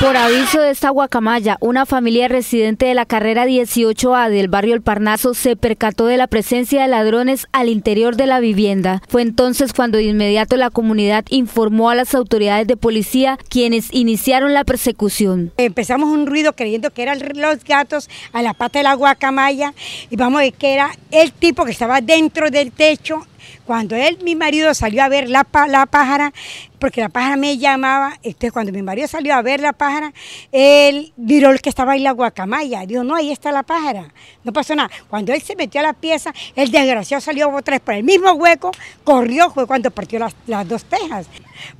Por aviso de esta guacamaya, una familia residente de la carrera 18A del barrio El Parnaso se percató de la presencia de ladrones al interior de la vivienda. Fue entonces cuando de inmediato la comunidad informó a las autoridades de policía, quienes iniciaron la persecución. Empezamos un ruido creyendo que eran los gatos a la pata de la guacamaya y vamos a ver que era el tipo que estaba dentro del techo cuando él, mi marido, salió a ver la, pájara, porque la pájara me llamaba, entonces este, cuando mi marido salió a ver la pájara, él miró el que estaba ahí la guacamaya, dijo, no, ahí está la pájara, no pasó nada. Cuando él se metió a la pieza, el desgraciado salió otra vez por el mismo hueco, corrió, fue cuando partió las, las dos tejas.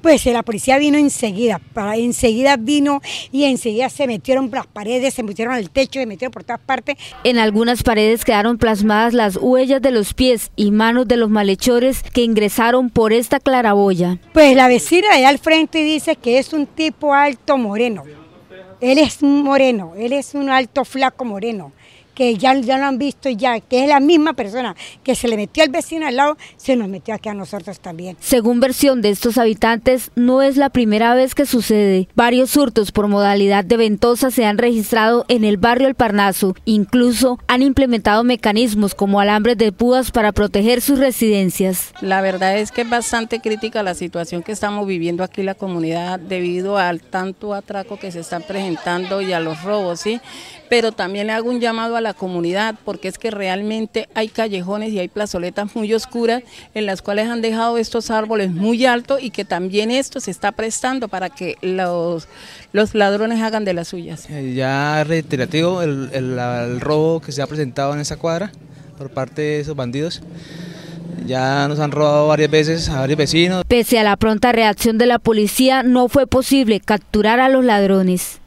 Pues eh, la policía vino enseguida, enseguida vino y enseguida se metieron por las paredes, se metieron al techo, se metieron por todas partes. En algunas paredes quedaron plasmadas las huellas de los pies y manos de los malhechores que ingresaron por esta claraboya. Pues la vecina de allá al frente dice que es un tipo alto moreno. Él es moreno, él es un alto flaco moreno que ya, ya lo han visto ya, que es la misma persona que se le metió al vecino al lado, se nos metió aquí a nosotros también. Según versión de estos habitantes, no es la primera vez que sucede. Varios hurtos por modalidad de ventosa se han registrado en el barrio El Parnaso. Incluso han implementado mecanismos como alambres de púas para proteger sus residencias. La verdad es que es bastante crítica la situación que estamos viviendo aquí la comunidad debido al tanto atraco que se están presentando y a los robos, ¿sí? Pero también le hago un llamado a la comunidad, porque es que realmente hay callejones y hay plazoletas muy oscuras en las cuales han dejado estos árboles muy altos y que también esto se está prestando para que los, los ladrones hagan de las suyas. Eh, ya reiterativo el, el, el robo que se ha presentado en esa cuadra por parte de esos bandidos. Ya nos han robado varias veces a varios vecinos. Pese a la pronta reacción de la policía, no fue posible capturar a los ladrones.